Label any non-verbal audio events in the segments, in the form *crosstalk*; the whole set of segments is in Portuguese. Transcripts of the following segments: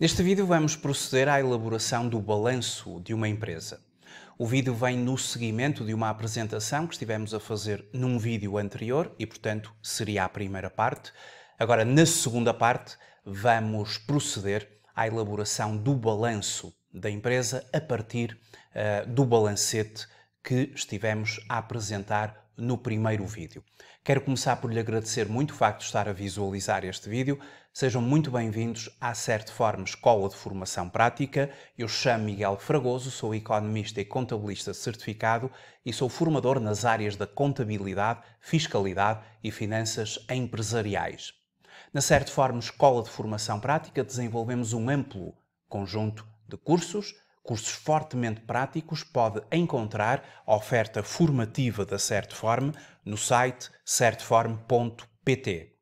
Neste vídeo vamos proceder à elaboração do balanço de uma empresa. O vídeo vem no seguimento de uma apresentação que estivemos a fazer num vídeo anterior e, portanto, seria a primeira parte. Agora, na segunda parte, vamos proceder à elaboração do balanço da empresa a partir uh, do balancete que estivemos a apresentar no primeiro vídeo. Quero começar por lhe agradecer muito o facto de estar a visualizar este vídeo. Sejam muito bem-vindos à Forma Escola de Formação Prática. Eu chamo Miguel Fragoso, sou economista e contabilista certificado e sou formador nas áreas da contabilidade, fiscalidade e finanças empresariais. Na Forma Escola de Formação Prática desenvolvemos um amplo conjunto de cursos cursos fortemente práticos, pode encontrar a oferta formativa da Certform no site certform.pt.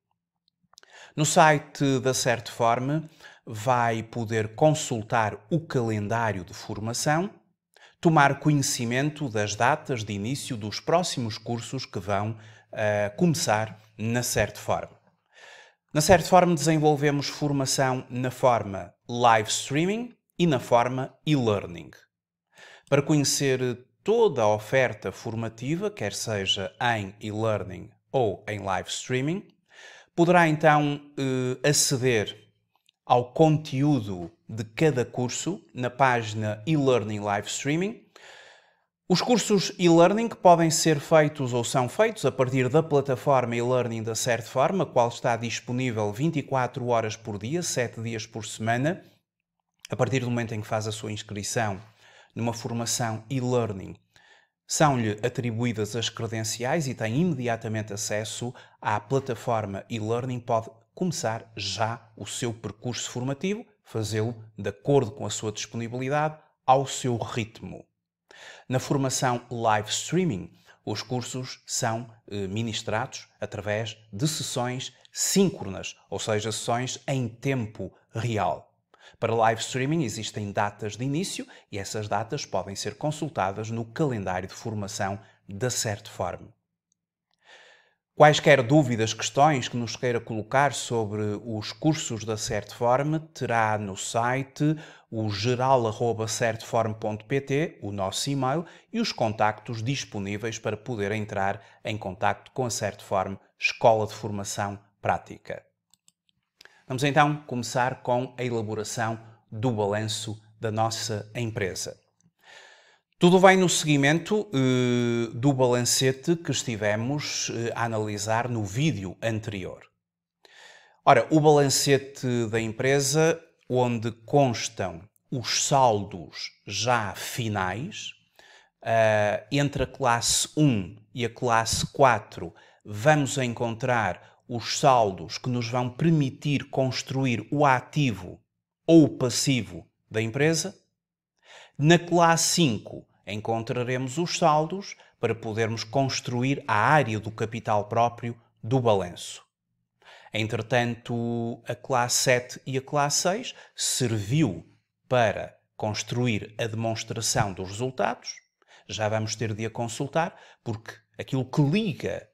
No site da Certform vai poder consultar o calendário de formação, tomar conhecimento das datas de início dos próximos cursos que vão uh, começar na Certform. Na Certform desenvolvemos formação na forma live streaming, e na forma e-learning. Para conhecer toda a oferta formativa, quer seja em e-learning ou em live streaming, poderá então eh, aceder ao conteúdo de cada curso na página e-learning live streaming. Os cursos e-learning podem ser feitos ou são feitos a partir da plataforma e-learning da Certiform, a qual está disponível 24 horas por dia, 7 dias por semana a partir do momento em que faz a sua inscrição numa formação e-learning, são-lhe atribuídas as credenciais e tem imediatamente acesso à plataforma e-learning. Pode começar já o seu percurso formativo, fazê-lo de acordo com a sua disponibilidade, ao seu ritmo. Na formação live streaming, os cursos são eh, ministrados através de sessões síncronas, ou seja, sessões em tempo real. Para live streaming existem datas de início e essas datas podem ser consultadas no calendário de formação da Certform. Quaisquer dúvidas, questões que nos queira colocar sobre os cursos da Certform, terá no site o geral.certform.pt, o nosso e-mail, e os contactos disponíveis para poder entrar em contacto com a Certform Escola de Formação Prática. Vamos então começar com a elaboração do balanço da nossa empresa. Tudo vai no seguimento eh, do balancete que estivemos eh, a analisar no vídeo anterior. Ora, o balancete da empresa, onde constam os saldos já finais, uh, entre a classe 1 e a classe 4, vamos encontrar os saldos que nos vão permitir construir o ativo ou o passivo da empresa. Na classe 5, encontraremos os saldos para podermos construir a área do capital próprio do balanço. Entretanto, a classe 7 e a classe 6 serviu para construir a demonstração dos resultados. Já vamos ter de a consultar, porque aquilo que liga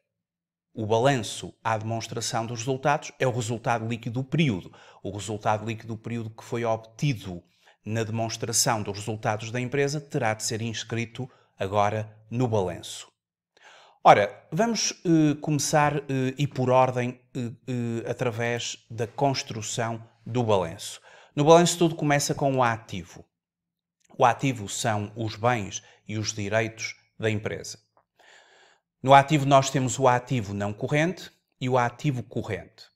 o balanço à demonstração dos resultados é o resultado líquido do período. O resultado líquido do período que foi obtido na demonstração dos resultados da empresa terá de ser inscrito agora no balanço. Ora, vamos eh, começar eh, e por ordem eh, eh através da construção do balanço. No balanço tudo começa com o ativo. O ativo são os bens e os direitos da empresa. No ativo, nós temos o ativo não corrente e o ativo corrente.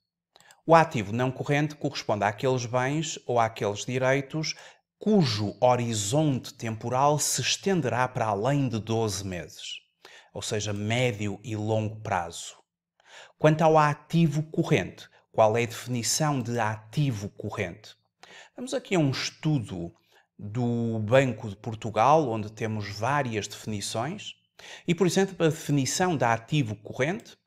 O ativo não corrente corresponde àqueles bens ou àqueles direitos cujo horizonte temporal se estenderá para além de 12 meses, ou seja, médio e longo prazo. Quanto ao ativo corrente, qual é a definição de ativo corrente? Vamos aqui a um estudo do Banco de Portugal, onde temos várias definições. E, por exemplo, a definição de ativo corrente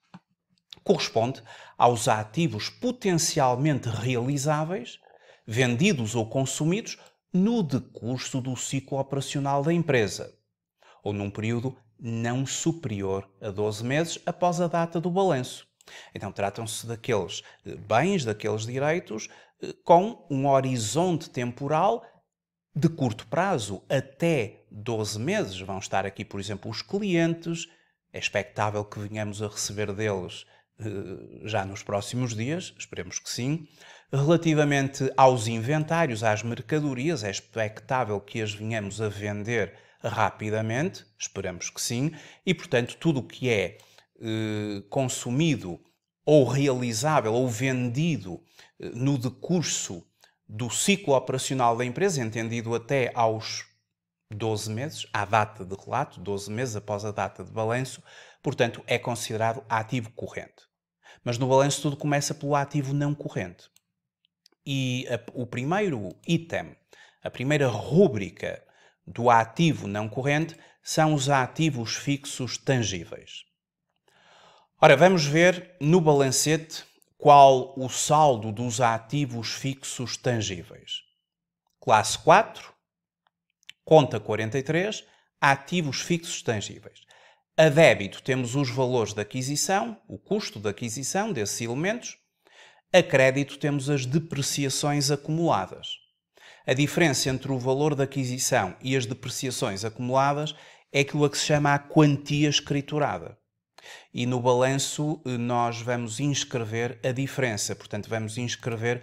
corresponde aos ativos potencialmente realizáveis, vendidos ou consumidos no decurso do ciclo operacional da empresa, ou num período não superior a 12 meses após a data do balanço. Então, tratam-se daqueles eh, bens, daqueles direitos, eh, com um horizonte temporal de curto prazo, até 12 meses vão estar aqui, por exemplo, os clientes. É expectável que venhamos a receber deles eh, já nos próximos dias, esperemos que sim. Relativamente aos inventários, às mercadorias, é expectável que as venhamos a vender rapidamente, esperamos que sim, e portanto tudo o que é eh, consumido ou realizável ou vendido eh, no decurso do ciclo operacional da empresa, entendido até aos 12 meses, à data de relato, 12 meses após a data de balanço, portanto é considerado ativo corrente. Mas no balanço tudo começa pelo ativo não corrente. E a, o primeiro item, a primeira rúbrica do ativo não corrente são os ativos fixos tangíveis. Ora, vamos ver no balancete qual o saldo dos ativos fixos tangíveis. Classe 4, Conta 43, ativos fixos tangíveis. A débito temos os valores da aquisição, o custo da aquisição desses elementos. A crédito temos as depreciações acumuladas. A diferença entre o valor da aquisição e as depreciações acumuladas é aquilo a que se chama a quantia escriturada. E no balanço eh, nós vamos inscrever a diferença, portanto, vamos inscrever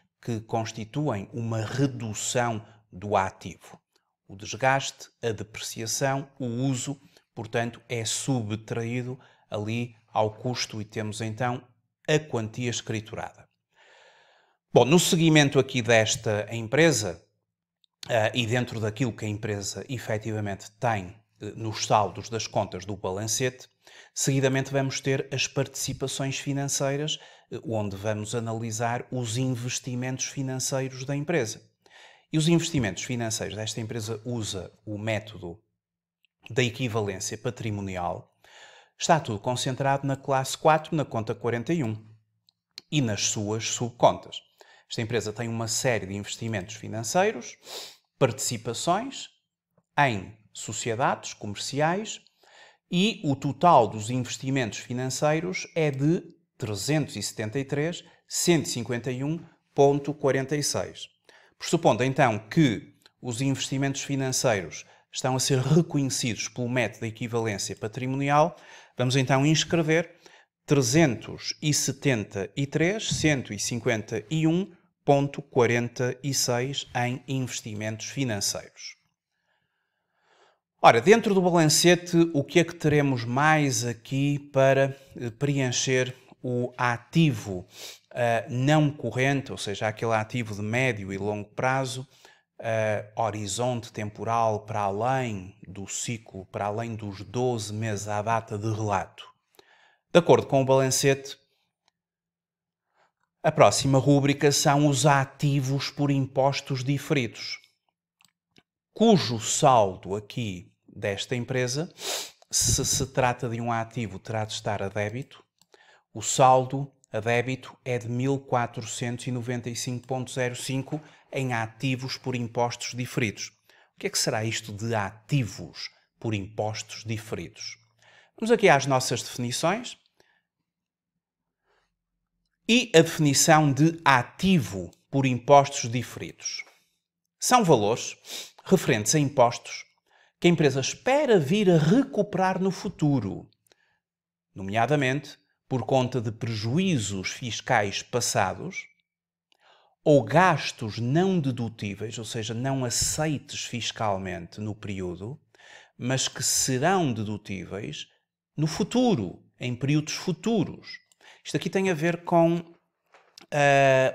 que constituem uma redução do ativo. O desgaste, a depreciação, o uso, portanto, é subtraído ali ao custo e temos então a quantia escriturada. Bom, no seguimento aqui desta empresa uh, e dentro daquilo que a empresa efetivamente tem uh, nos saldos das contas do balancete, Seguidamente vamos ter as participações financeiras, eh, onde vamos analisar os investimentos financeiros da empresa. E os investimentos financeiros desta empresa usa o método da equivalência patrimonial. Está tudo concentrado na classe 4, na conta 41 e nas suas subcontas. Esta empresa tem uma série de investimentos financeiros, participações em sociedades comerciais, e o total dos investimentos financeiros é de 373.151.46. supondo então que os investimentos financeiros estão a ser reconhecidos pelo método da equivalência patrimonial, vamos então inscrever 373.151.46 em investimentos financeiros. Ora, dentro do balancete, o que é que teremos mais aqui para eh, preencher o ativo uh, não corrente, ou seja, aquele ativo de médio e longo prazo, uh, horizonte temporal para além do ciclo, para além dos 12 meses à data de relato? De acordo com o balancete, a próxima rúbrica são os ativos por impostos diferidos, cujo saldo aqui desta empresa, se se trata de um ativo, terá de estar a débito. O saldo a débito é de 1495.05 em ativos por impostos diferidos. O que é que será isto de ativos por impostos diferidos? Vamos aqui às nossas definições. E a definição de ativo por impostos diferidos. São valores referentes a impostos que a empresa espera vir a recuperar no futuro, nomeadamente por conta de prejuízos fiscais passados ou gastos não dedutíveis, ou seja, não aceites fiscalmente no período, mas que serão dedutíveis no futuro, em períodos futuros. Isto aqui tem a ver com uh,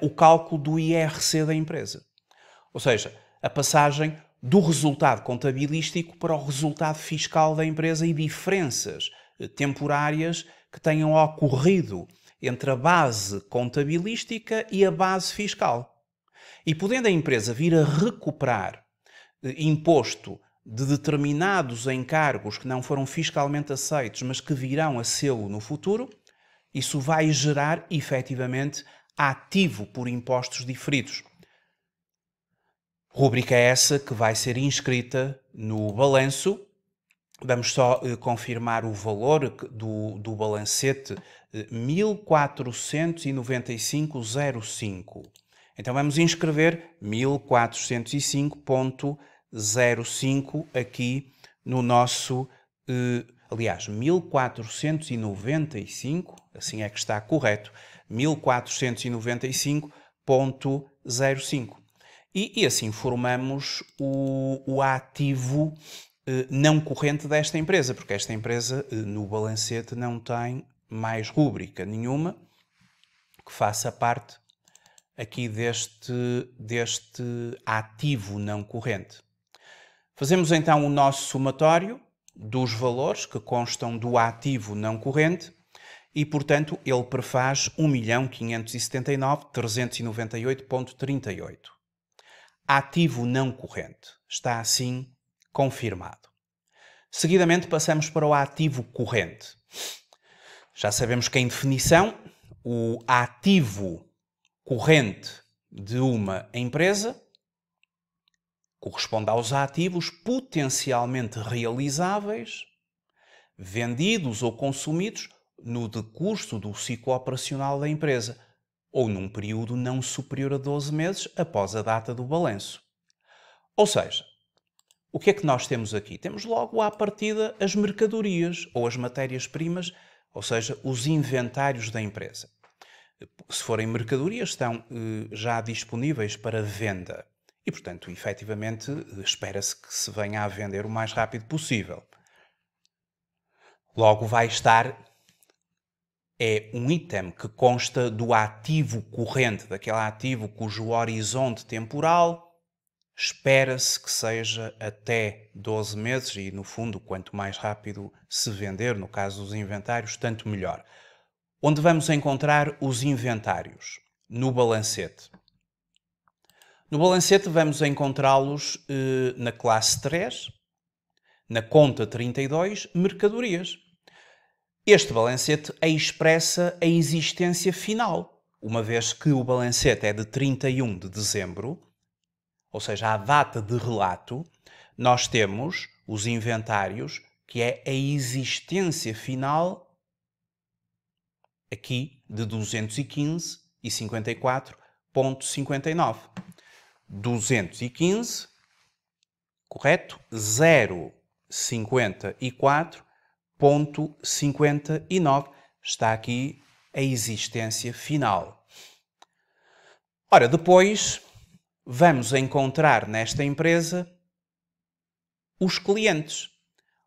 o cálculo do IRC da empresa. Ou seja, a passagem do resultado contabilístico para o resultado fiscal da empresa e diferenças eh, temporárias que tenham ocorrido entre a base contabilística e a base fiscal. E podendo a empresa vir a recuperar eh, imposto de determinados encargos que não foram fiscalmente aceitos, mas que virão a ser no futuro, isso vai gerar efetivamente ativo por impostos diferidos. Rúbrica é essa que vai ser inscrita no balanço. Vamos só eh, confirmar o valor do, do balancete 1495,05. Eh, então vamos inscrever 1405.05 aqui no nosso, eh, aliás, 1495, assim é que está correto, 1495.05. E, e assim formamos o, o ativo eh, não corrente desta empresa, porque esta empresa eh, no balancete não tem mais rúbrica nenhuma que faça parte aqui deste, deste ativo não corrente. Fazemos então o nosso somatório dos valores que constam do ativo não corrente e, portanto, ele prefaz 1.579.398.38 ativo não corrente. Está assim confirmado. Seguidamente passamos para o ativo corrente. Já sabemos que, em definição, o ativo corrente de uma empresa corresponde aos ativos potencialmente realizáveis, vendidos ou consumidos no decurso do ciclo operacional da empresa, ou num período não superior a 12 meses após a data do balanço. Ou seja, o que é que nós temos aqui? Temos logo à partida as mercadorias ou as matérias-primas, ou seja, os inventários da empresa. Se forem mercadorias, estão eh, já disponíveis para venda. E, portanto, efetivamente, espera-se que se venha a vender o mais rápido possível. Logo vai estar é um item que consta do ativo corrente, daquele ativo cujo horizonte temporal espera-se que seja até 12 meses e, no fundo, quanto mais rápido se vender, no caso dos inventários, tanto melhor. Onde vamos encontrar os inventários? No balancete. No balancete vamos encontrá-los eh, na classe 3, na conta 32, mercadorias. Este balancete expressa a existência final, uma vez que o balancete é de 31 de dezembro, ou seja, a data de relato, nós temos os inventários, que é a existência final aqui de 215 e 54.59. 215, correto? 0,54 59 está aqui a existência final. Ora, depois vamos encontrar nesta empresa os clientes,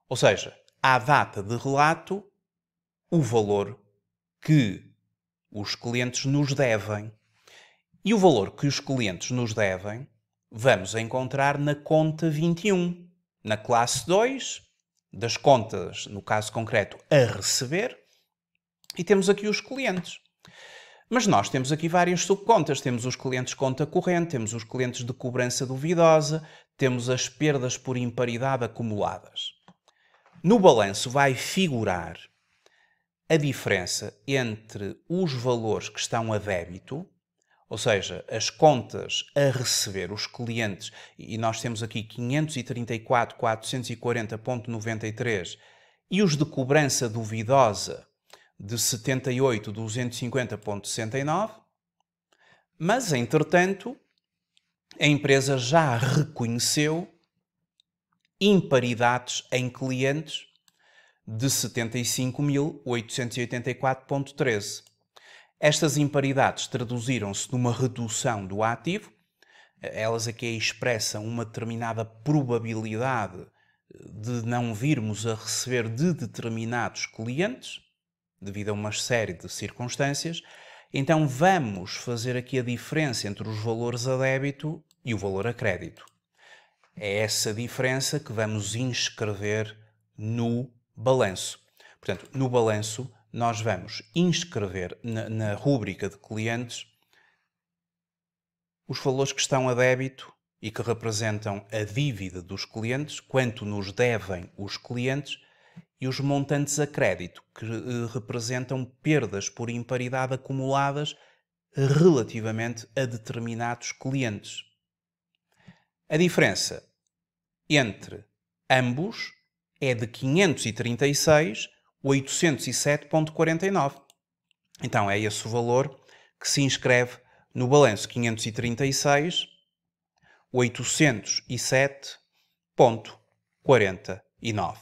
ou seja, à data de relato, o valor que os clientes nos devem. E o valor que os clientes nos devem vamos encontrar na conta 21, na classe 2, das contas, no caso concreto, a receber, e temos aqui os clientes. Mas nós temos aqui várias subcontas. Temos os clientes conta corrente, temos os clientes de cobrança duvidosa, temos as perdas por imparidade acumuladas. No balanço vai figurar a diferença entre os valores que estão a débito ou seja, as contas a receber, os clientes, e nós temos aqui 534.440,93 e os de cobrança duvidosa de 78.250,69 mas entretanto a empresa já reconheceu imparidades em clientes de 75.884.13. Estas imparidades traduziram-se numa redução do ativo, elas aqui é expressam uma determinada probabilidade de não virmos a receber de determinados clientes, devido a uma série de circunstâncias, então vamos fazer aqui a diferença entre os valores a débito e o valor a crédito. É essa diferença que vamos inscrever no balanço. Portanto, no balanço nós vamos inscrever na, na rúbrica de clientes os valores que estão a débito e que representam a dívida dos clientes, quanto nos devem os clientes e os montantes a crédito, que eh, representam perdas por imparidade acumuladas relativamente a determinados clientes. A diferença entre ambos é de 536 807,49. Então é esse o valor que se inscreve no balanço 536, 807,49.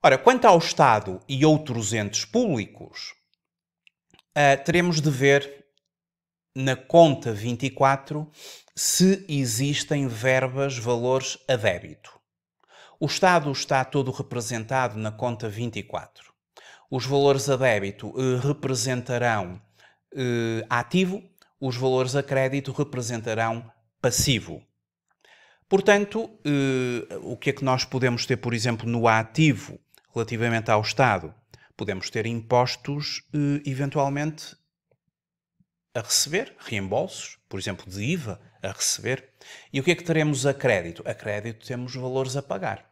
Ora, quanto ao Estado e outros entes públicos, uh, teremos de ver na conta 24 se existem verbas, valores a débito. O Estado está todo representado na conta 24. Os valores a débito eh, representarão eh, ativo, os valores a crédito representarão passivo. Portanto, eh, o que é que nós podemos ter, por exemplo, no ativo relativamente ao Estado? Podemos ter impostos eh, eventualmente a receber, reembolsos, por exemplo, de IVA, a receber. E o que é que teremos a crédito? A crédito temos valores a pagar.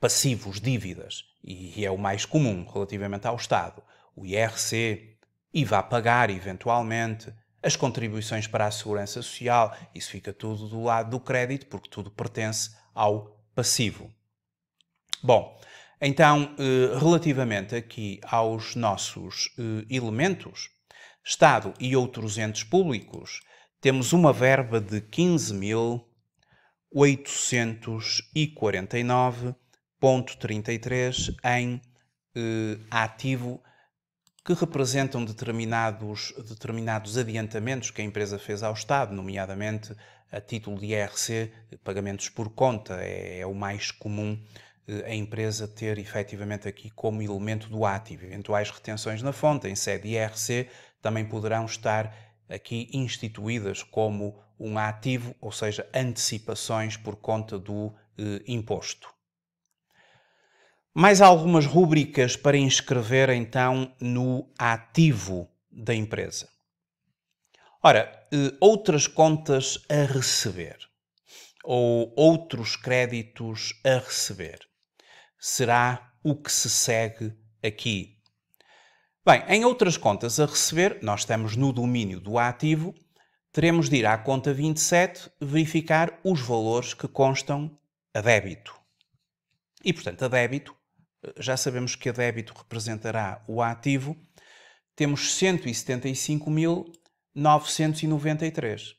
Passivos, dívidas, e é o mais comum relativamente ao Estado. O IRC, IVA a pagar, eventualmente, as contribuições para a segurança social, isso fica tudo do lado do crédito, porque tudo pertence ao passivo. Bom, então, eh, relativamente aqui aos nossos eh, elementos, Estado e outros entes públicos, temos uma verba de 15.849.33 em eh, ativo que representam determinados, determinados adiantamentos que a empresa fez ao Estado, nomeadamente a título de IRC, pagamentos por conta, é, é o mais comum eh, a empresa ter efetivamente aqui como elemento do ativo. Eventuais retenções na fonte em sede IRC também poderão estar aqui instituídas como um ativo, ou seja, antecipações por conta do eh, imposto. Mais algumas rúbricas para inscrever então no ativo da empresa. Ora, eh, outras contas a receber ou outros créditos a receber será o que se segue aqui Bem, em outras contas a receber, nós estamos no domínio do ativo, teremos de ir à conta 27 verificar os valores que constam a débito. E, portanto, a débito, já sabemos que a débito representará o ativo, temos 175.993.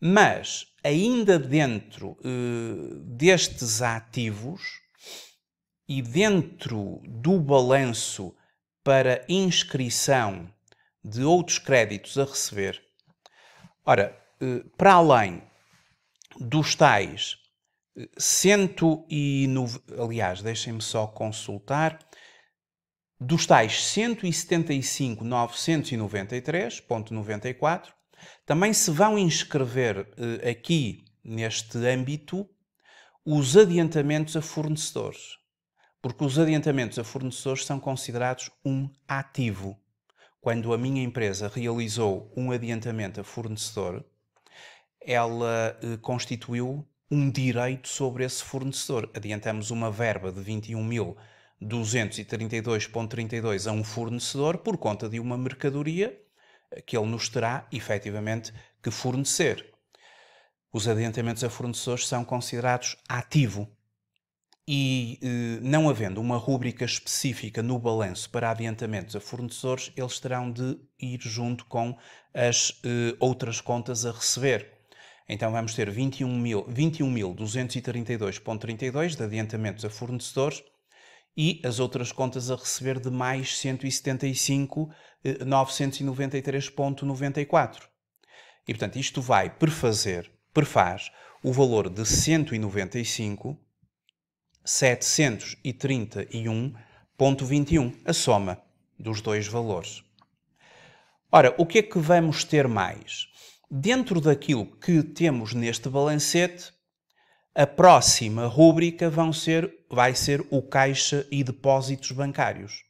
Mas, ainda dentro uh, destes ativos e dentro do balanço para inscrição de outros créditos a receber. Ora, eh, para além dos tais eh, e aliás, deixem-me só consultar, dos tais 175.993.94, também se vão inscrever eh, aqui neste âmbito os adiantamentos a fornecedores. Porque os adiantamentos a fornecedores são considerados um ativo. Quando a minha empresa realizou um adiantamento a fornecedor, ela eh, constituiu um direito sobre esse fornecedor. Adiantamos uma verba de 21.232,32 a um fornecedor por conta de uma mercadoria eh, que ele nos terá efetivamente que fornecer. Os adiantamentos a fornecedores são considerados ativo e, eh, não havendo uma rúbrica específica no balanço para adiantamentos a fornecedores, eles terão de ir junto com as eh, outras contas a receber. Então vamos ter 21.232,32 de adiantamentos a fornecedores e as outras contas a receber de mais 175.993,94. Eh, e portanto isto vai perfazer, perfaz o valor de 195 731,21, a soma dos dois valores. Ora, o que é que vamos ter mais? Dentro daquilo que temos neste balancete, a próxima rúbrica vão ser, vai ser o caixa e depósitos bancários.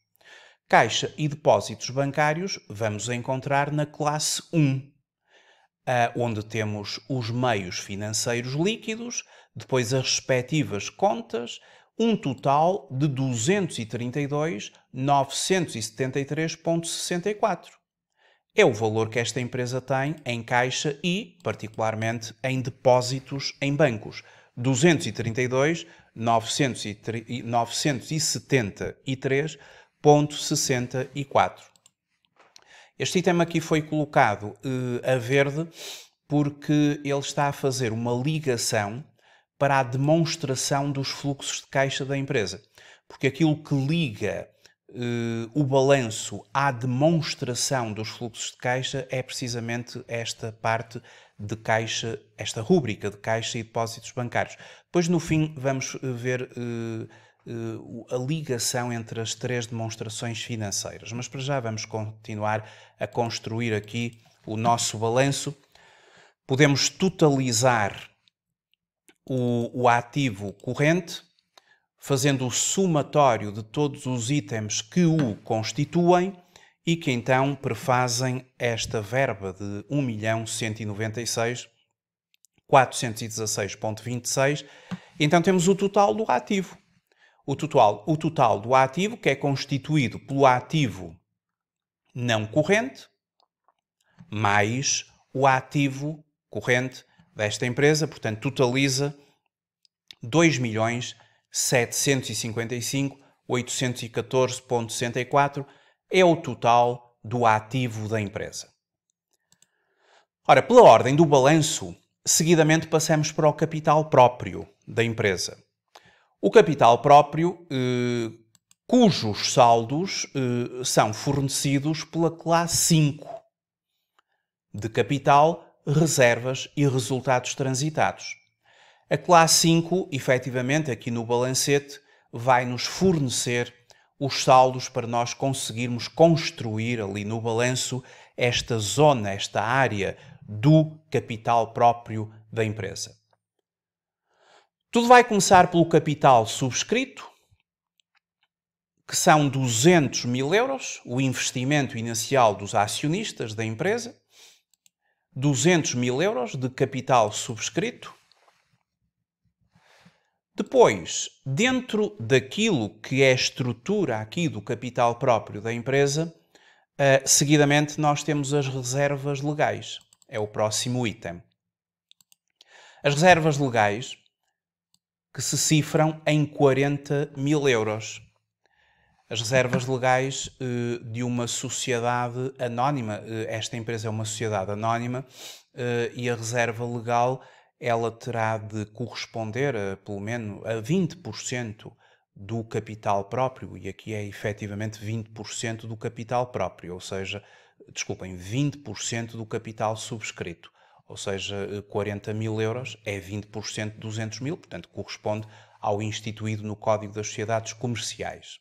Caixa e depósitos bancários vamos encontrar na classe 1, onde temos os meios financeiros líquidos, depois as respectivas contas, um total de 232.973.64. É o valor que esta empresa tem em caixa e, particularmente, em depósitos em bancos. 232.973.64. Este item aqui foi colocado uh, a verde porque ele está a fazer uma ligação para a demonstração dos fluxos de caixa da empresa. Porque aquilo que liga eh, o balanço à demonstração dos fluxos de caixa é precisamente esta parte de caixa, esta rúbrica de caixa e depósitos bancários. Depois, no fim, vamos eh, ver. Eh, a ligação entre as três demonstrações financeiras. Mas para já vamos continuar a construir aqui o nosso balanço. Podemos totalizar o, o ativo corrente, fazendo o somatório de todos os itens que o constituem e que então prefazem esta verba de 1.196.416.26. Então temos o total do ativo. O total, o total do ativo, que é constituído pelo ativo não corrente, mais o ativo corrente desta empresa, portanto, totaliza 2.755.814.64 milhões é o total do ativo da empresa. Ora, pela ordem do balanço, seguidamente passamos para o capital próprio da empresa. O capital próprio, eh, cujos saldos eh, são fornecidos pela classe 5 de capital reservas e resultados transitados. A classe 5, efetivamente, aqui no balancete, vai nos fornecer os saldos para nós conseguirmos construir ali no balanço esta zona, esta área do capital próprio da empresa. Tudo vai começar pelo capital subscrito, que são 200 mil euros, o investimento inicial dos acionistas da empresa. 200 mil euros de capital subscrito. Depois, dentro daquilo que é a estrutura aqui do capital próprio da empresa, uh, seguidamente nós temos as reservas legais. É o próximo item. As reservas legais que se cifram em 40 mil euros as reservas legais uh, de uma sociedade anónima. Uh, esta empresa é uma sociedade anónima uh, e a reserva legal ela terá de corresponder a, pelo menos a 20% do capital próprio, e aqui é efetivamente 20% do capital próprio, ou seja, desculpem, 20% do capital subscrito. Ou seja, 40 mil euros é 20% de 200 mil, portanto, corresponde ao instituído no Código das Sociedades Comerciais.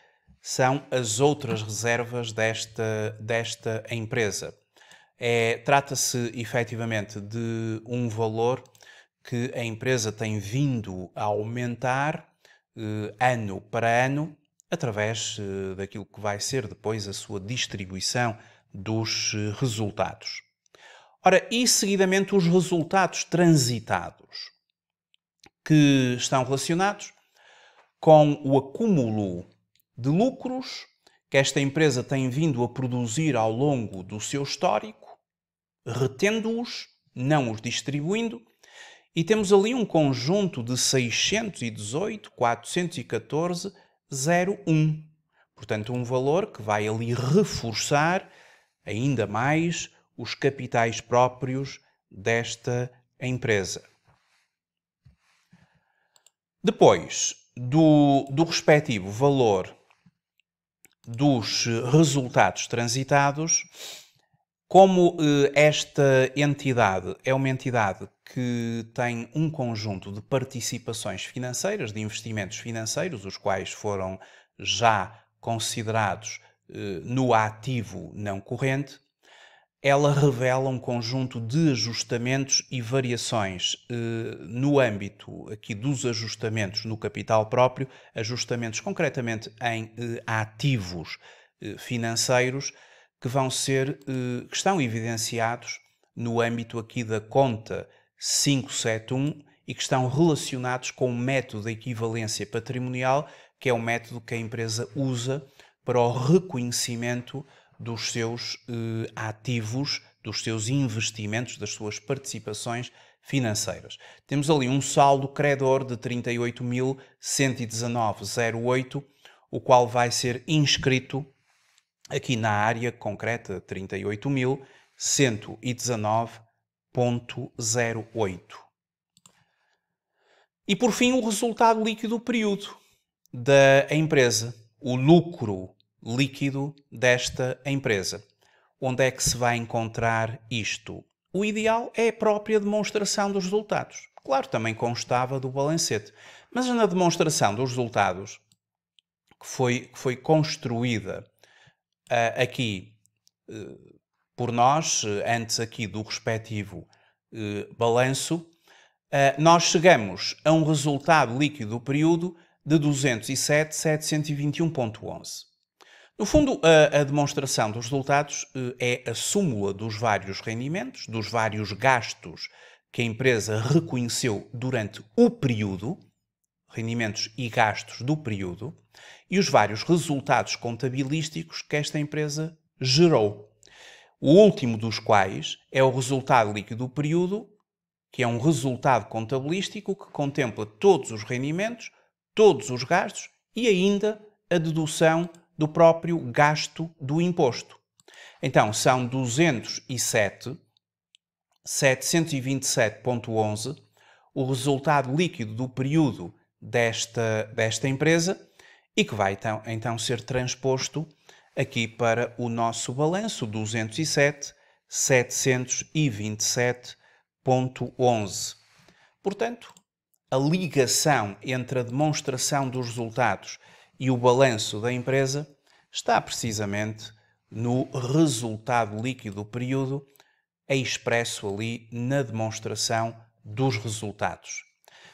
são as outras reservas desta, desta empresa. É, Trata-se efetivamente de um valor que a empresa tem vindo a aumentar eh, ano para ano, através eh, daquilo que vai ser depois a sua distribuição dos eh, resultados. Ora, e seguidamente os resultados transitados, que estão relacionados com o acúmulo de lucros que esta empresa tem vindo a produzir ao longo do seu histórico, retendo-os, não os distribuindo, e temos ali um conjunto de 618, 414, 01. Portanto, um valor que vai ali reforçar ainda mais os capitais próprios desta empresa. Depois do, do respectivo valor dos resultados transitados, como eh, esta entidade é uma entidade que tem um conjunto de participações financeiras, de investimentos financeiros, os quais foram já considerados eh, no ativo não corrente, ela revela um conjunto de ajustamentos e variações eh, no âmbito aqui dos ajustamentos no capital próprio, ajustamentos concretamente em eh, ativos eh, financeiros que vão ser que estão evidenciados no âmbito aqui da conta 571 e que estão relacionados com o método da equivalência patrimonial, que é o método que a empresa usa para o reconhecimento dos seus eh, ativos, dos seus investimentos, das suas participações financeiras. Temos ali um saldo credor de 38.119,08, o qual vai ser inscrito aqui na área concreta 38.119.08. E por fim, o resultado líquido do período da empresa, o lucro líquido desta empresa. Onde é que se vai encontrar isto? O ideal é a própria demonstração dos resultados. Claro, também constava do balancete, mas na demonstração dos resultados que foi, que foi construída uh, aqui uh, por nós, antes aqui do respectivo uh, balanço, ah, nós chegamos a um resultado líquido do período de 207.721.11. No fundo, a, a demonstração dos resultados eh, é a súmula dos vários rendimentos, dos vários gastos que a empresa reconheceu durante o período, rendimentos e gastos do período, e os vários resultados contabilísticos que esta empresa gerou. O último dos quais é o resultado líquido do período, que é um resultado contabilístico que contempla todos os rendimentos, todos os gastos e ainda a dedução do próprio gasto do imposto. Então, são 207, 727.11, o resultado líquido do período desta, desta empresa e que vai então, então ser transposto aqui para o nosso balanço 207, 727.11. Portanto, a ligação entre a demonstração dos resultados e o balanço da empresa está precisamente no resultado líquido do período, é expresso ali na demonstração dos resultados.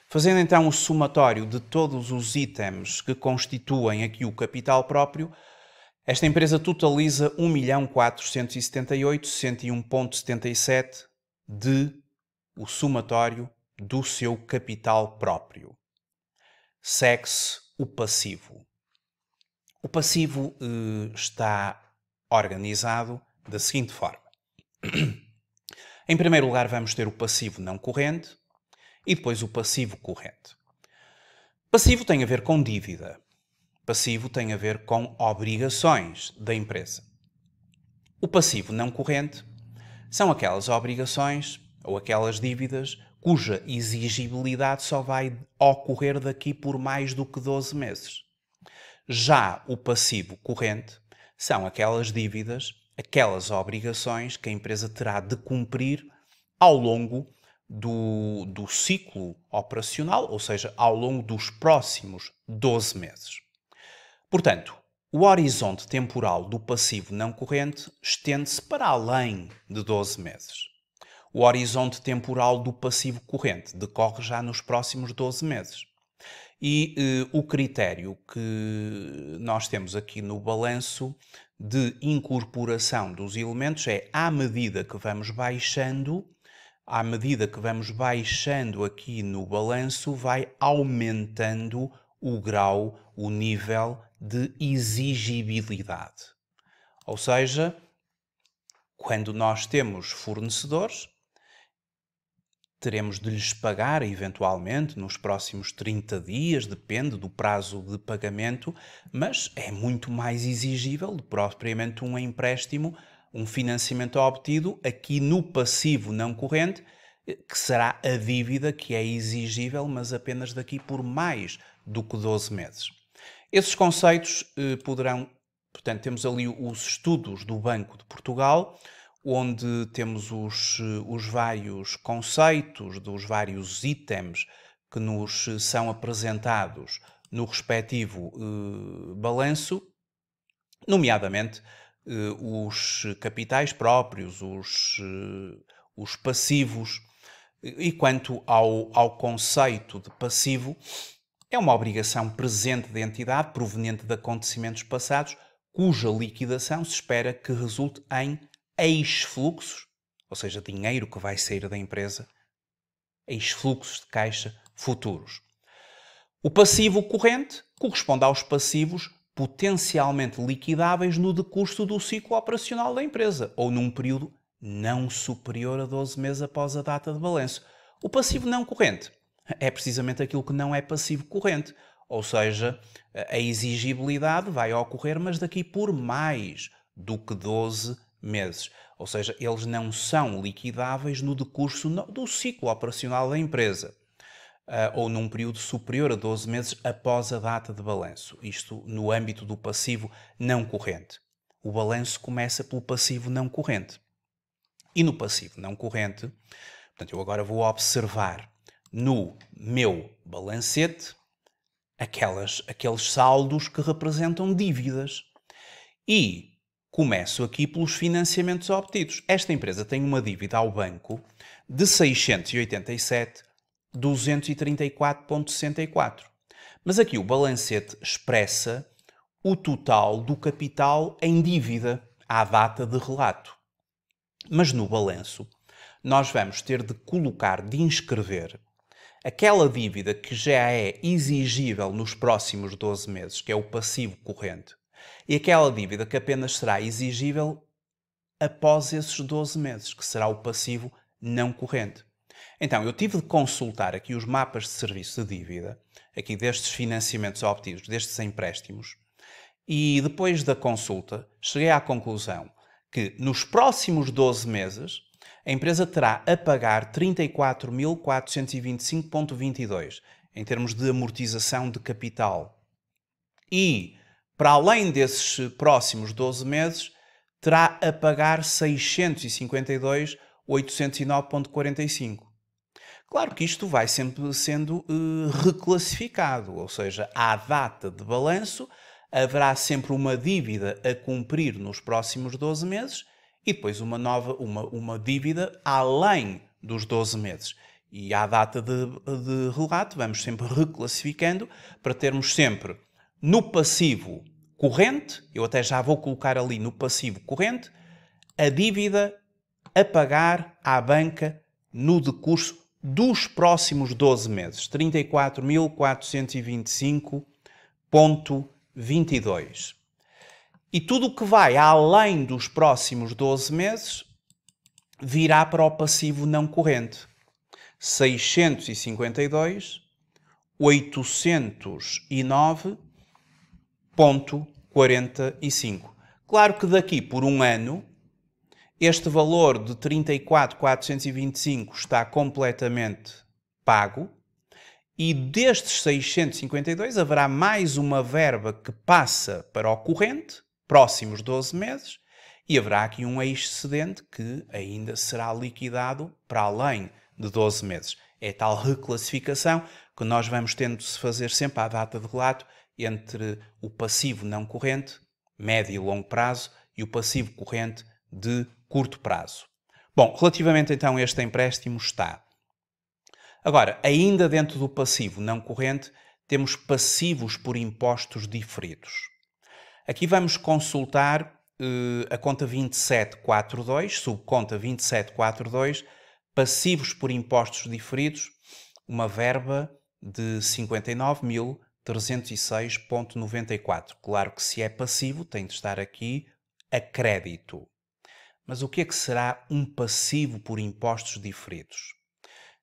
Fazendo então o somatório de todos os itens que constituem aqui o capital próprio, esta empresa totaliza 1.478.101.77 de o somatório do seu capital próprio. Segue-se o passivo. O passivo eh, está organizado da seguinte forma. *clears throat* em primeiro lugar, vamos ter o passivo não corrente e depois o passivo corrente. Passivo tem a ver com dívida. Passivo tem a ver com obrigações da empresa. O passivo não corrente são aquelas obrigações ou aquelas dívidas cuja exigibilidade só vai ocorrer daqui por mais do que 12 meses. Já o passivo corrente são aquelas dívidas, aquelas obrigações que a empresa terá de cumprir ao longo do, do ciclo operacional, ou seja, ao longo dos próximos 12 meses. Portanto, o horizonte temporal do passivo não corrente estende-se para além de 12 meses. O horizonte temporal do passivo corrente decorre já nos próximos 12 meses. E uh, o critério que nós temos aqui no balanço de incorporação dos elementos é à medida que vamos baixando, à medida que vamos baixando aqui no balanço, vai aumentando o grau, o nível de exigibilidade. Ou seja, quando nós temos fornecedores, teremos de lhes pagar eventualmente nos próximos 30 dias, depende do prazo de pagamento, mas é muito mais exigível do propriamente um empréstimo, um financiamento obtido aqui no passivo não corrente, que será a dívida que é exigível, mas apenas daqui por mais do que 12 meses. Esses conceitos eh, poderão, portanto, temos ali os estudos do Banco de Portugal, onde temos os, os vários conceitos dos vários itens que nos são apresentados no respectivo eh, balanço, nomeadamente eh, os capitais próprios, os, eh, os passivos. E quanto ao, ao conceito de passivo, é uma obrigação presente da entidade proveniente de acontecimentos passados cuja liquidação se espera que resulte em ex-fluxos, ou seja, dinheiro que vai sair da empresa, ex-fluxos de caixa futuros. O passivo corrente corresponde aos passivos potencialmente liquidáveis no decurso do ciclo operacional da empresa ou num período não superior a 12 meses após a data de balanço. O passivo não corrente é precisamente aquilo que não é passivo corrente, ou seja, a exigibilidade vai ocorrer, mas daqui por mais do que 12 meses. Ou seja, eles não são liquidáveis no decurso do ciclo operacional da empresa. Uh, ou num período superior a 12 meses após a data de balanço, isto no âmbito do passivo não corrente. O balanço começa pelo passivo não corrente. E no passivo não corrente, portanto, eu agora vou observar no meu balancete aquelas, aqueles saldos que representam dívidas. E Começo aqui pelos financiamentos obtidos. Esta empresa tem uma dívida ao banco de 687.234.64. Mas aqui o balancete expressa o total do capital em dívida à data de relato. Mas no balanço, nós vamos ter de colocar, de inscrever, aquela dívida que já é exigível nos próximos 12 meses, que é o passivo corrente, e aquela dívida que apenas será exigível após esses 12 meses, que será o passivo não corrente. Então, eu tive de consultar aqui os mapas de serviço de dívida, aqui destes financiamentos obtidos, destes empréstimos, e depois da consulta cheguei à conclusão que nos próximos 12 meses a empresa terá a pagar 34.425,22 em termos de amortização de capital. E para além desses próximos 12 meses, terá a pagar 652.809.45. Claro que isto vai sempre sendo uh, reclassificado, ou seja, à data de balanço haverá sempre uma dívida a cumprir nos próximos 12 meses e depois uma nova, uma, uma dívida além dos 12 meses. E à data de, de relato vamos sempre reclassificando para termos sempre no passivo corrente, eu até já vou colocar ali no passivo corrente, a dívida a pagar à banca no decurso dos próximos 12 meses, 34.425.22. E tudo o que vai além dos próximos 12 meses virá para o passivo não corrente. 652, 809 0,45. Claro que daqui por um ano, este valor de 34,425 está completamente pago e destes 652 haverá mais uma verba que passa para o corrente, próximos 12 meses, e haverá aqui um excedente que ainda será liquidado para além de 12 meses. É tal reclassificação que nós vamos tendo de se fazer sempre à data de relato entre o passivo não corrente, médio e longo prazo, e o passivo corrente de curto prazo. Bom, relativamente então a este empréstimo está. Agora, ainda dentro do passivo não corrente, temos passivos por impostos diferidos. Aqui vamos consultar uh, a conta 2742, subconta 2742, passivos por impostos diferidos, uma verba de 59 mil 306.94. Claro que se é passivo, tem de estar aqui a crédito. Mas o que é que será um passivo por impostos diferidos?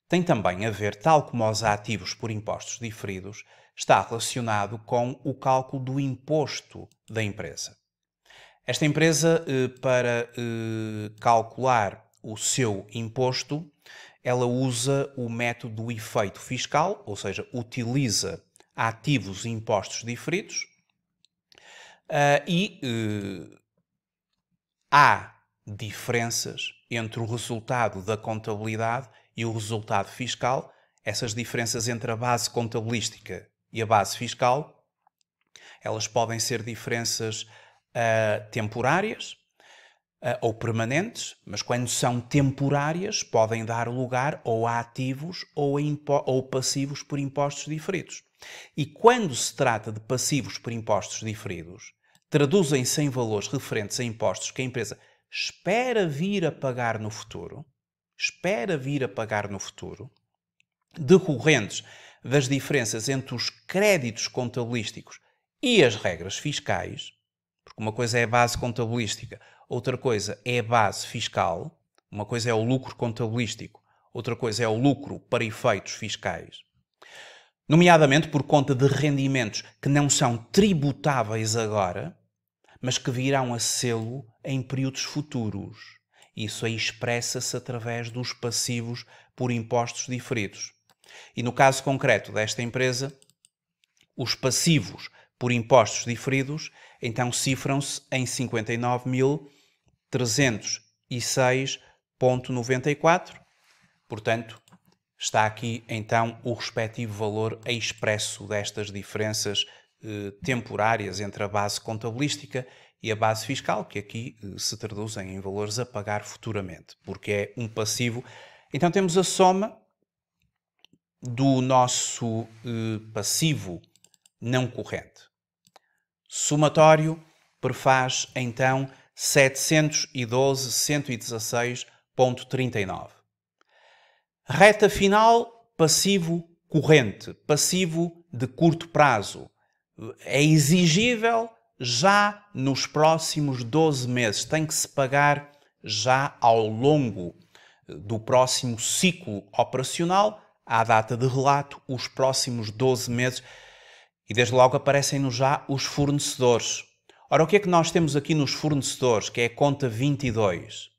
Tem também a ver, tal como os ativos por impostos diferidos, está relacionado com o cálculo do imposto da empresa. Esta empresa, eh, para eh, calcular o seu imposto, ela usa o método do efeito fiscal, ou seja, utiliza ativos e impostos diferidos, uh, e uh, há diferenças entre o resultado da contabilidade e o resultado fiscal, essas diferenças entre a base contabilística e a base fiscal, elas podem ser diferenças uh, temporárias uh, ou permanentes, mas quando são temporárias podem dar lugar ou a ativos ou, a ou passivos por impostos diferidos. E quando se trata de passivos por impostos diferidos, traduzem-se em valores referentes a impostos que a empresa espera vir a pagar no futuro, espera vir a pagar no futuro, decorrentes das diferenças entre os créditos contabilísticos e as regras fiscais, porque uma coisa é a base contabilística, outra coisa é a base fiscal, uma coisa é o lucro contabilístico, outra coisa é o lucro para efeitos fiscais nomeadamente por conta de rendimentos que não são tributáveis agora, mas que virão a sê-lo em períodos futuros. Isso aí expressa-se através dos passivos por impostos diferidos. E no caso concreto desta empresa, os passivos por impostos diferidos então cifram-se em 59.306,94, portanto, Está aqui então o respectivo valor expresso destas diferenças eh, temporárias entre a base contabilística e a base fiscal, que aqui eh, se traduzem em valores a pagar futuramente, porque é um passivo. Então temos a soma do nosso eh, passivo não corrente. Somatório prefaz então 712.116.39. Reta final, passivo corrente, passivo de curto prazo. É exigível já nos próximos 12 meses, tem que se pagar já ao longo do próximo ciclo operacional, à data de relato, os próximos 12 meses, e desde logo aparecem-nos já os fornecedores. Ora, o que é que nós temos aqui nos fornecedores, que é a conta 22?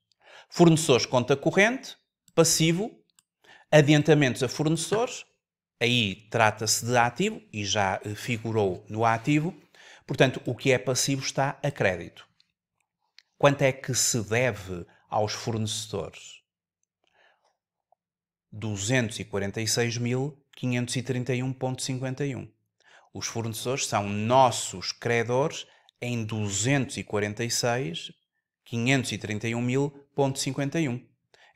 Fornecedores, conta corrente, passivo, Adiantamentos a fornecedores, aí trata-se de ativo e já eh, figurou no ativo. Portanto, o que é passivo está a crédito. Quanto é que se deve aos fornecedores? 246.531.51. Os fornecedores são nossos credores em 246.531.51.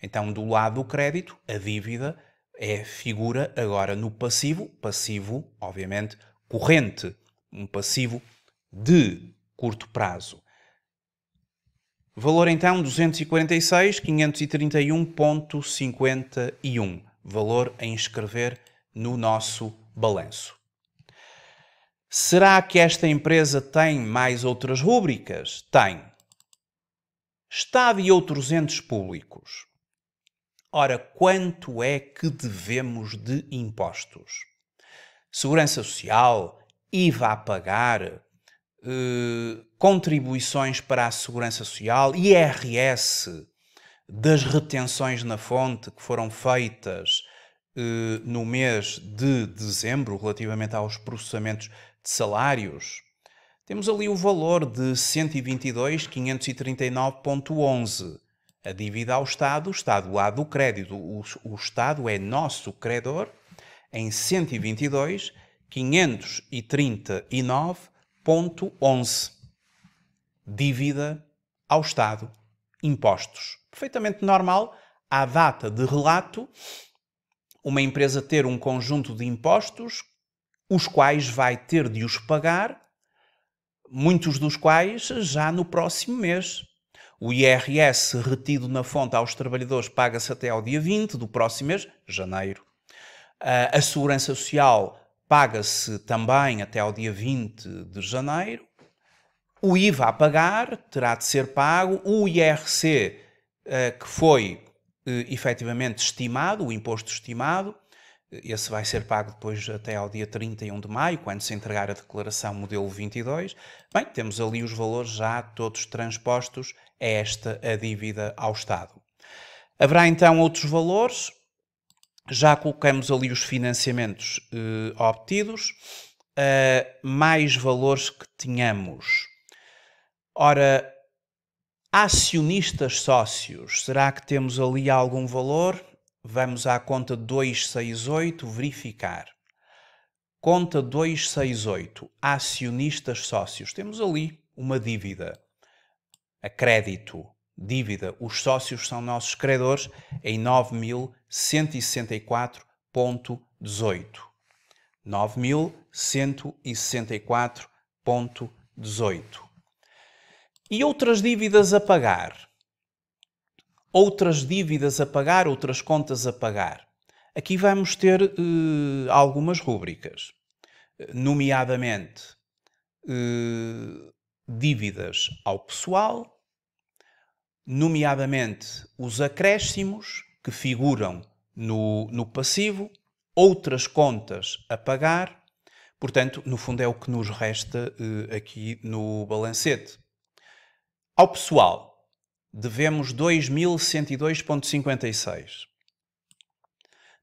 Então, do lado do crédito, a dívida é figura agora no passivo, passivo, obviamente, corrente, um passivo de curto prazo. Valor então 246.531,51, Valor a inscrever no nosso balanço. Será que esta empresa tem mais outras rúbricas? Tem. Estado e outros entes públicos. Ora, quanto é que devemos de impostos? Segurança Social, IVA a pagar, eh, contribuições para a Segurança Social, IRS das retenções na fonte que foram feitas eh, no mês de dezembro relativamente aos processamentos de salários. Temos ali o valor de 122.539.11 a dívida ao Estado, o Estado lá do crédito, o, o Estado é nosso credor, em 122, 539.11. Dívida ao Estado, impostos. Perfeitamente normal, à data de relato, uma empresa ter um conjunto de impostos, os quais vai ter de os pagar, muitos dos quais já no próximo mês. O IRS retido na fonte aos trabalhadores paga-se até ao dia 20 do próximo mês, janeiro. Ah, a Segurança Social paga-se também até ao dia 20 de janeiro. O IVA a pagar terá de ser pago. O IRC, ah, que foi ah, efetivamente estimado, o imposto estimado, esse vai ser pago depois até ao dia 31 de maio, quando se entregar a declaração modelo 22. Bem, temos ali os valores já todos transpostos é esta a dívida ao Estado. Haverá então outros valores, já colocamos ali os financiamentos eh, obtidos, eh, mais valores que tenhamos. Ora, acionistas sócios, será que temos ali algum valor? Vamos à conta 268 verificar. Conta 268, acionistas sócios. Temos ali uma dívida a crédito, dívida, os sócios são nossos credores, em 9.164.18. 9.164.18. E outras dívidas a pagar? Outras dívidas a pagar, outras contas a pagar. Aqui vamos ter uh, algumas rúbricas, eh, nomeadamente uh, dívidas ao pessoal, nomeadamente os acréscimos que figuram no, no passivo, outras contas a pagar, portanto, no fundo é o que nos resta eh, aqui no balancete. Ao pessoal, devemos 2.102,56.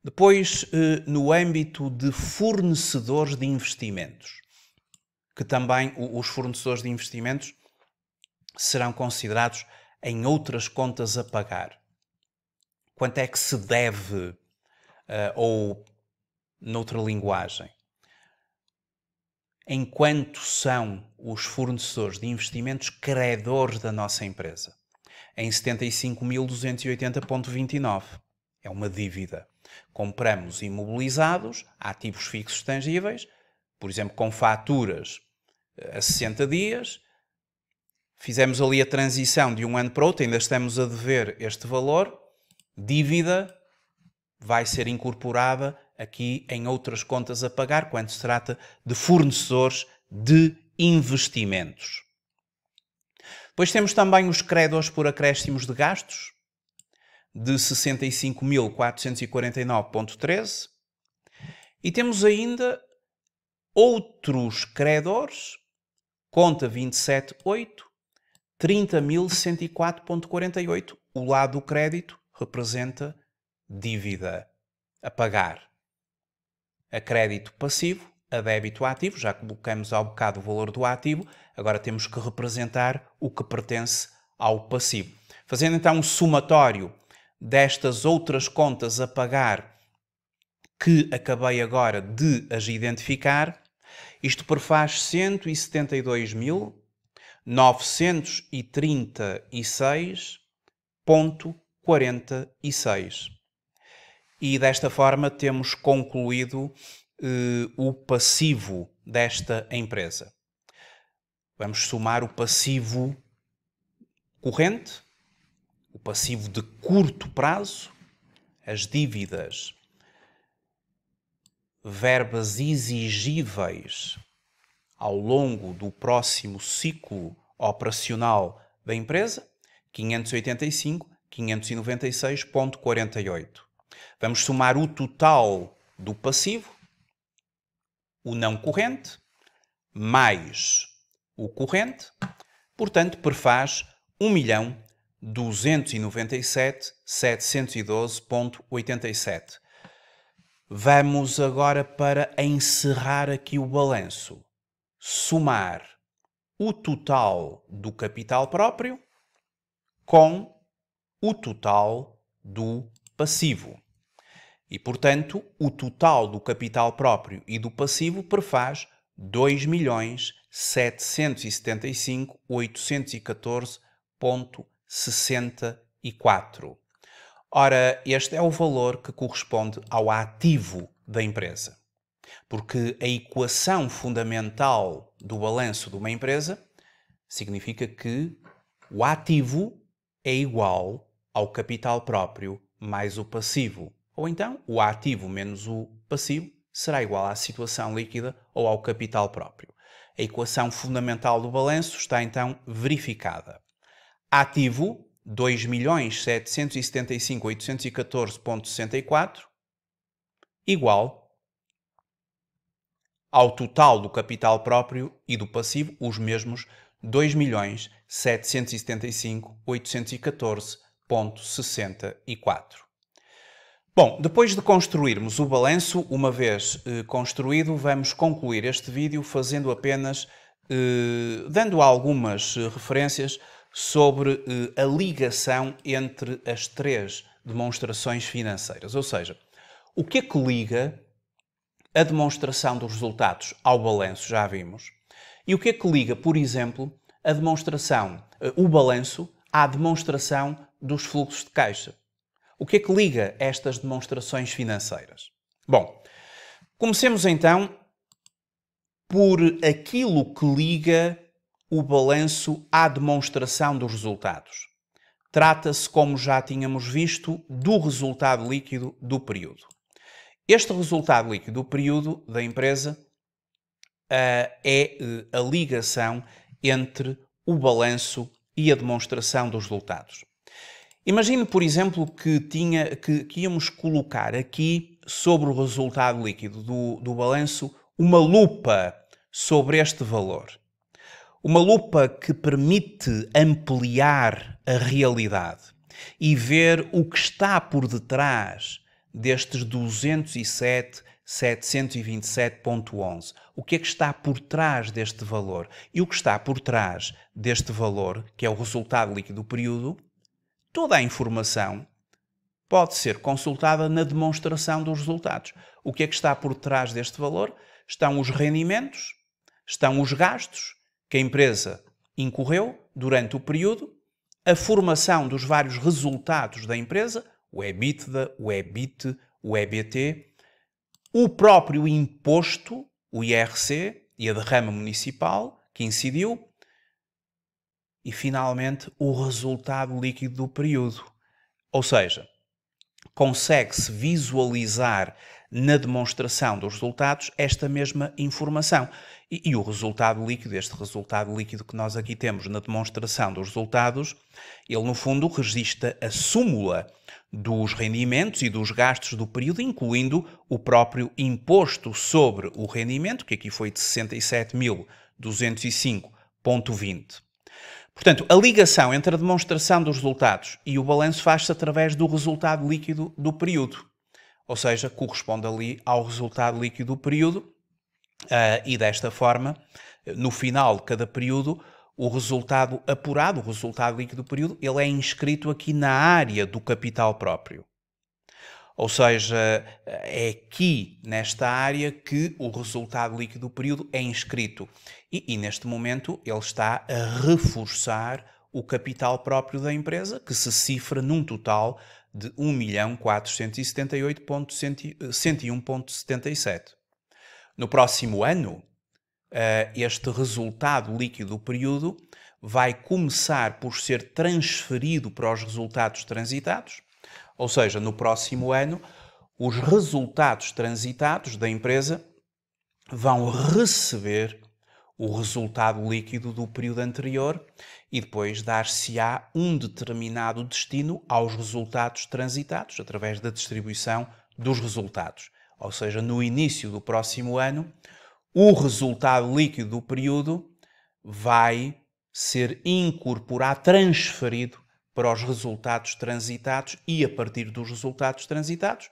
Depois, eh, no âmbito de fornecedores de investimentos, que também os fornecedores de investimentos serão considerados em outras contas a pagar. Quanto é que se deve, uh, ou noutra linguagem, enquanto são os fornecedores de investimentos credores da nossa empresa, em 75.280,29. É uma dívida. Compramos imobilizados, ativos fixos tangíveis, por exemplo, com faturas a 60 dias. Fizemos ali a transição de um ano para outro, ainda estamos a dever este valor. Dívida vai ser incorporada aqui em outras contas a pagar quando se trata de fornecedores de investimentos. Depois temos também os créditos por acréscimos de gastos de 65.449.13 e temos ainda outros credores Conta 278, 30.104.48. O lado do crédito representa dívida a pagar. A crédito passivo, a débito ativo, já colocamos ao bocado o valor do ativo, agora temos que representar o que pertence ao passivo. Fazendo então um somatório destas outras contas a pagar que acabei agora de as identificar, isto perfaz 172.936.46. E desta forma temos concluído eh, o passivo desta empresa. Vamos somar o passivo corrente, o passivo de curto prazo, as dívidas verbas exigíveis ao longo do próximo ciclo operacional da empresa, 585, 596.48. Vamos somar o total do passivo, o não corrente, mais o corrente, portanto, perfaz 1 milhão Vamos agora para encerrar aqui o balanço. Somar o total do capital próprio com o total do passivo. E, portanto, o total do capital próprio e do passivo prefaz 2.775.814,64. Ora, este é o valor que corresponde ao ativo da empresa. Porque a equação fundamental do balanço de uma empresa significa que o ativo é igual ao capital próprio mais o passivo. Ou então, o ativo menos o passivo será igual à situação líquida ou ao capital próprio. A equação fundamental do balanço está então verificada. Ativo 2.775.814.64 igual ao total do capital próprio e do passivo, os mesmos 2.775.814.64. Bom, depois de construirmos o balanço, uma vez eh, construído, vamos concluir este vídeo fazendo apenas, eh, dando algumas eh, referências sobre eh, a ligação entre as três demonstrações financeiras. Ou seja, o que é que liga a demonstração dos resultados ao balanço, já vimos, e o que é que liga, por exemplo, a demonstração, eh, o balanço, à demonstração dos fluxos de caixa? O que é que liga estas demonstrações financeiras? Bom, comecemos então por aquilo que liga o balanço à demonstração dos resultados. Trata-se, como já tínhamos visto, do resultado líquido do período. Este resultado líquido do período da empresa ah, é eh, a ligação entre o balanço e a demonstração dos resultados. Imagine, por exemplo, que, tinha, que, que íamos colocar aqui sobre o resultado líquido do, do balanço uma lupa sobre este valor. Uma lupa que permite ampliar a realidade e ver o que está por detrás destes 207 727.11. O que é que está por trás deste valor? E o que está por trás deste valor, que é o resultado líquido do período, toda a informação pode ser consultada na demonstração dos resultados. O que é que está por trás deste valor? Estão os rendimentos, estão os gastos, que a empresa incorreu durante o período, a formação dos vários resultados da empresa, o EBITDA, o EBIT, o EBT, o próprio imposto, o IRC e a derrama municipal que incidiu, e finalmente o resultado líquido do período. Ou seja, consegue-se visualizar na demonstração dos resultados esta mesma informação. E, e, o resultado líquido, este resultado líquido que nós aqui temos na demonstração dos resultados, ele no fundo registra a súmula dos rendimentos e dos gastos do período, incluindo o próprio imposto sobre o rendimento, que aqui foi de 67.205.20. Portanto, a ligação entre a demonstração dos resultados e o balanço faz-se através do resultado líquido do período, ou seja, corresponde ali ao resultado líquido do período, Uh, e desta forma, no final de cada período, o resultado apurado, o resultado líquido do período, ele é inscrito aqui na área do capital próprio. Ou seja, é aqui, nesta área, que o resultado líquido do período é inscrito. E, e neste momento ele está a reforçar o capital próprio da empresa, que se cifra num total de 1.478.101.77. No próximo ano, eh, este resultado líquido do período vai começar por ser transferido para os resultados transitados, ou seja, no próximo ano, os resultados transitados da empresa vão receber o resultado líquido do período anterior e depois dar-se-á um determinado destino aos resultados transitados através da distribuição dos resultados ou seja, no início do próximo ano, o resultado líquido do período vai ser incorporado, transferido para os resultados transitados e a partir dos resultados transitados,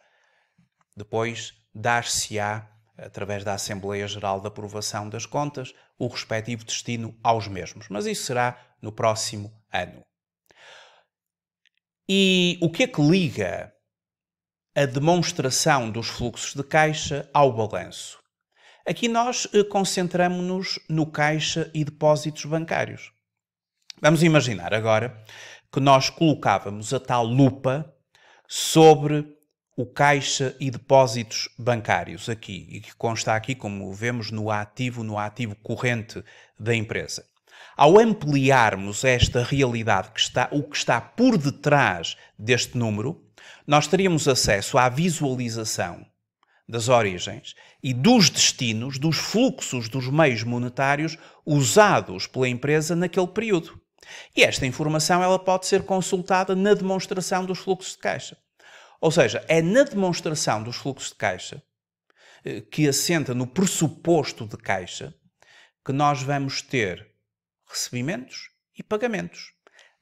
depois dar-se-á, através da Assembleia Geral de Aprovação das Contas, o respectivo destino aos mesmos. Mas isso será no próximo ano. E o que é que liga a demonstração dos fluxos de caixa ao balanço. Aqui nós eh, concentramos-nos no caixa e depósitos bancários. Vamos imaginar agora que nós colocávamos a tal lupa sobre o caixa e depósitos bancários aqui, e que consta aqui, como vemos, no ativo, no ativo corrente da empresa. Ao ampliarmos esta realidade que está, o que está por detrás deste número, nós teríamos acesso à visualização das origens e dos destinos, dos fluxos dos meios monetários usados pela empresa naquele período. E esta informação ela pode ser consultada na demonstração dos fluxos de caixa. Ou seja, é na demonstração dos fluxos de caixa eh, que assenta no pressuposto de caixa que nós vamos ter recebimentos e pagamentos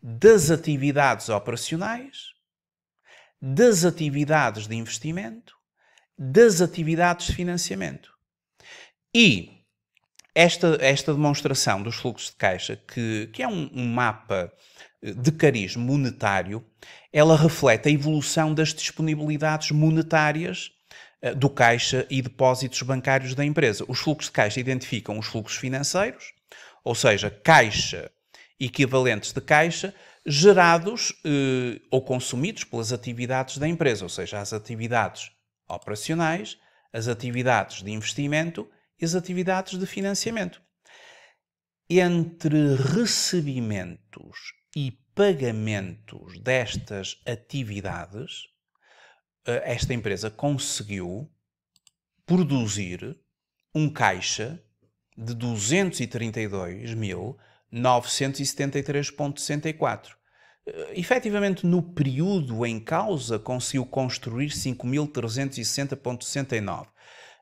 das atividades operacionais das atividades de investimento, das atividades de financiamento. E esta, esta demonstração dos fluxos de caixa, que, que é um, um mapa eh, de cariz monetário, ela reflete a evolução das disponibilidades monetárias eh, do caixa e depósitos bancários da empresa. Os fluxos de caixa identificam os fluxos financeiros, ou seja, caixa equivalentes de caixa, gerados eh, ou consumidos pelas atividades da empresa, ou seja, as atividades operacionais, as atividades de investimento e as atividades de financiamento. Entre recebimentos e pagamentos destas atividades, eh, esta empresa conseguiu produzir um caixa de 232 mil 973,64. Eh, efetivamente, no período em causa, conseguiu construir 5.360,69,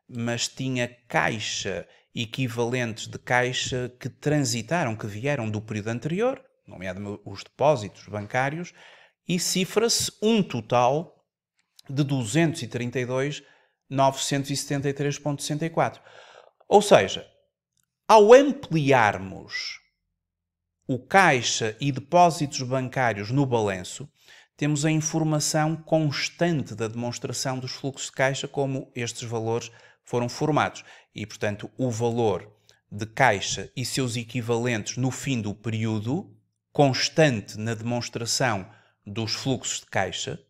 mas tinha caixa equivalentes de caixa que transitaram, que vieram do período anterior, nomeadamente os depósitos bancários, e cifra-se um total de 232.973,64. Ou seja, ao ampliarmos o caixa e depósitos bancários no balanço, temos a informação constante da demonstração dos fluxos de caixa, como estes valores foram formados. E, portanto, o valor de caixa e seus equivalentes no fim do período, constante na demonstração dos fluxos de caixa,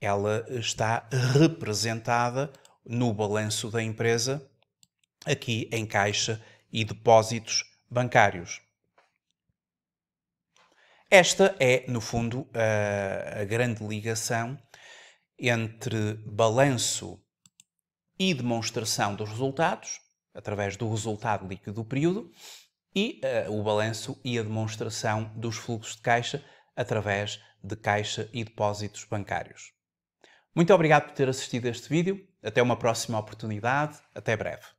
ela está representada no balanço da empresa, aqui em caixa e depósitos bancários. Esta é, no fundo, a, a grande ligação entre balanço e demonstração dos resultados, através do resultado líquido do período, e uh, o balanço e a demonstração dos fluxos de caixa através de caixa e depósitos bancários. Muito obrigado por ter assistido a este vídeo, até uma próxima oportunidade, até breve.